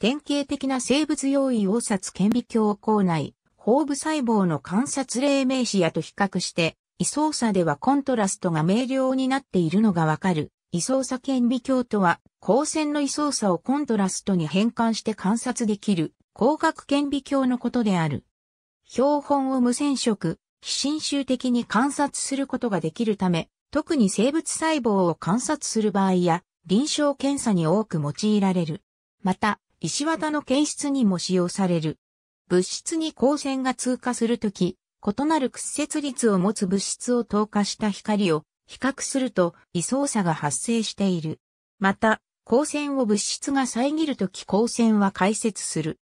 典型的な生物要因を札顕微鏡構内、放部細胞の観察例名詞やと比較して、位相差ではコントラストが明瞭になっているのがわかる。位相差顕微鏡とは、光線の位相差をコントラストに変換して観察できる、光学顕微鏡のことである。標本を無染色、非侵襲的に観察することができるため、特に生物細胞を観察する場合や、臨床検査に多く用いられる。また、石綿の検出にも使用される。物質に光線が通過するとき、異なる屈折率を持つ物質を透過した光を比較すると位相差が発生している。また、光線を物質が遮るとき光線は解説する。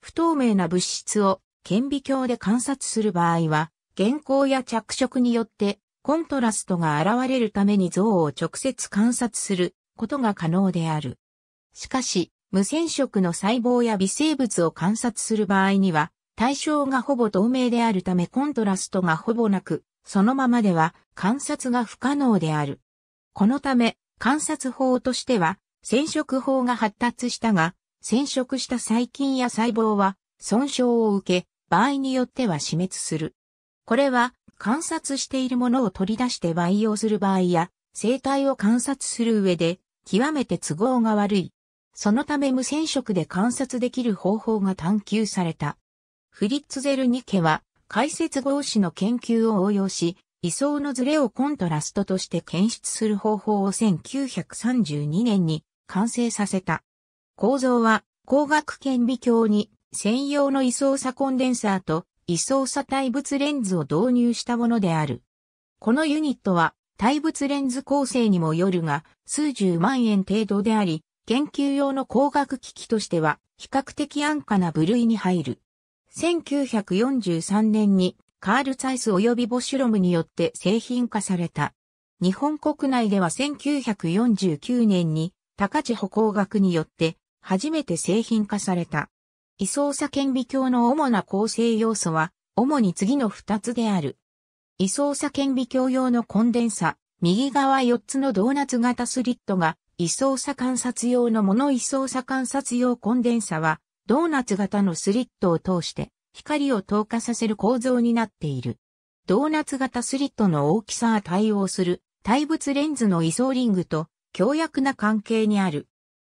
不透明な物質を顕微鏡で観察する場合は、原行や着色によってコントラストが現れるために像を直接観察することが可能である。しかし、無染色の細胞や微生物を観察する場合には、対象がほぼ透明であるためコントラストがほぼなく、そのままでは観察が不可能である。このため、観察法としては、染色法が発達したが、染色した細菌や細胞は損傷を受け、場合によっては死滅する。これは観察しているものを取り出して培養する場合や、生態を観察する上で、極めて都合が悪いそのため無染色で観察できる方法が探求された。フリッツゼルニケは、解説合子の研究を応用し、位相のズレをコントラストとして検出する方法を1932年に完成させた。構造は、光学顕微鏡に専用の位相差コンデンサーと位相差対物レンズを導入したものである。このユニットは、対物レンズ構成にもよるが、数十万円程度であり、研究用の光学機器としては比較的安価な部類に入る。1943年にカール・ツァイス及びボシュロムによって製品化された。日本国内では1949年に高地歩光学によって初めて製品化された。位相差顕微鏡の主な構成要素は主に次の2つである。位相差顕微鏡用のコンデンサ、右側4つのドーナツ型スリットが位相差観察用のモノ位相差観察用コンデンサは、ドーナツ型のスリットを通して光を透過させる構造になっている。ドーナツ型スリットの大きさが対応する対物レンズの位相リングと強弱な関係にある。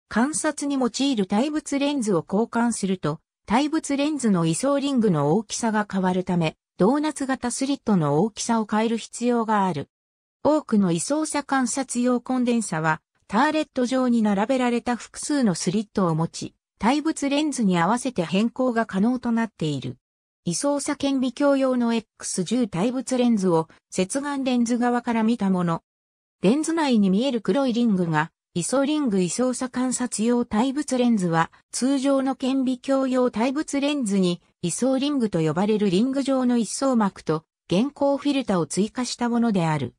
観察に用いる対物レンズを交換すると、対物レンズの位相リングの大きさが変わるため、ドーナツ型スリットの大きさを変える必要がある。多くの位相差観察用コンデンサは、ターレット上に並べられた複数のスリットを持ち、対物レンズに合わせて変更が可能となっている。位相差顕微鏡用の X10 対物レンズを接眼レンズ側から見たもの。レンズ内に見える黒いリングが、位相リング位相差観察用対物レンズは、通常の顕微鏡用対物レンズに、位相リングと呼ばれるリング状の一層膜と、現行フィルタを追加したものである。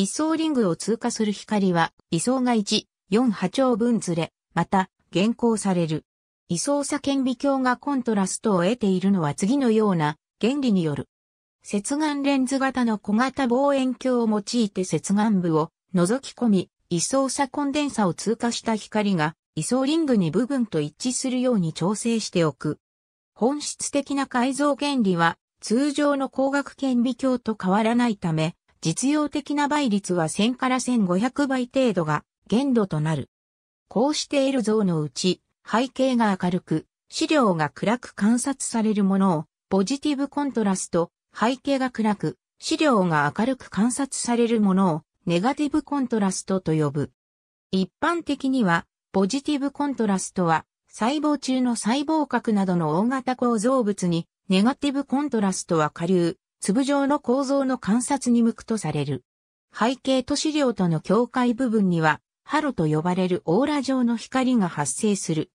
位相リングを通過する光は、位相が1、4波長分ずれ、また、減行される。位相差顕微鏡がコントラストを得ているのは次のような原理による。接眼レンズ型の小型望遠鏡を用いて接眼部を覗き込み、位相差コンデンサを通過した光が、位相リングに部分と一致するように調整しておく。本質的な改造原理は、通常の光学顕微鏡と変わらないため、実用的な倍率は1000から1500倍程度が限度となる。こうしている像のうち、背景が明るく、資料が暗く観察されるものを、ポジティブコントラスト、背景が暗く、資料が明るく観察されるものを、ネガティブコントラストと呼ぶ。一般的には、ポジティブコントラストは、細胞中の細胞核などの大型構造物に、ネガティブコントラストは下流、粒状の構造の観察に向くとされる。背景と資料との境界部分には、ハロと呼ばれるオーラ状の光が発生する。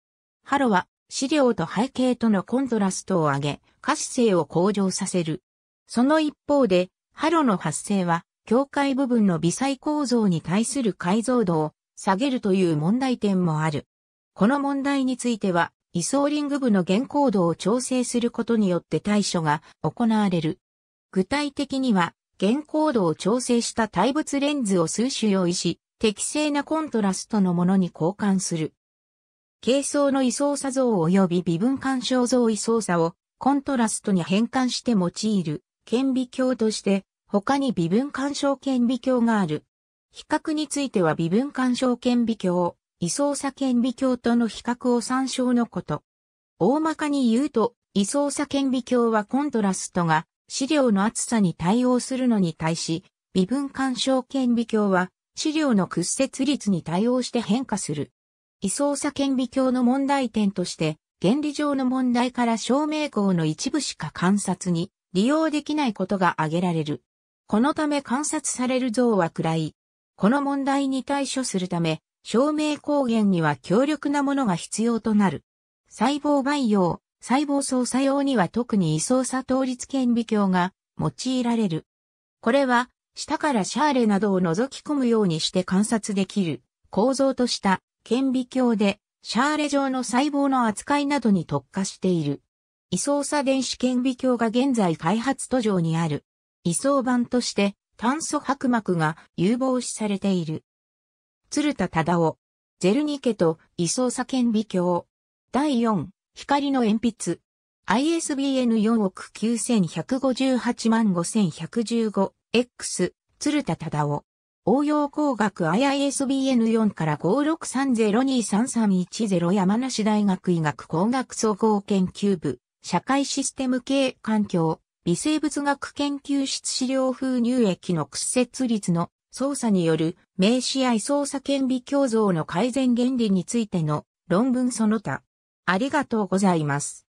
ハロは資料と背景とのコントラストを上げ、可視性を向上させる。その一方で、ハロの発生は、境界部分の微細構造に対する解像度を下げるという問題点もある。この問題については、イソーリング部の原行度を調整することによって対処が行われる。具体的には、原光度を調整した対物レンズを数種用意し、適正なコントラストのものに交換する。軽装の位相差像及び微分干渉像位相差をコントラストに変換して用いる顕微鏡として他に微分干渉顕微鏡がある。比較については微分干渉顕微鏡、位相差顕微鏡との比較を参照のこと。大まかに言うと、位相差顕微鏡はコントラストが資料の厚さに対応するのに対し、微分干渉顕微鏡は資料の屈折率に対応して変化する。位相差顕微鏡の問題点として、原理上の問題から照明光の一部しか観察に利用できないことが挙げられる。このため観察される像は暗い。この問題に対処するため、照明光源には強力なものが必要となる。細胞培養、細胞操作用には特に位相差倒立顕微鏡が用いられる。これは、下からシャーレなどを覗き込むようにして観察できる構造とした顕微鏡で、シャーレ状の細胞の扱いなどに特化している。位相差電子顕微鏡が現在開発途上にある。位相版として炭素白膜が有望視されている。鶴田忠夫、ゼルニケと位相差顕微鏡。第4光の鉛筆。ISBN 4億9158万 5115X、鶴田忠夫。応用工学 IISBN 4から563023310山梨大学医学工学総合研究部、社会システム系環境、微生物学研究室資料風乳液の屈折率の操作による名試合操作顕微鏡像の改善原理についての論文その他。ありがとうございます。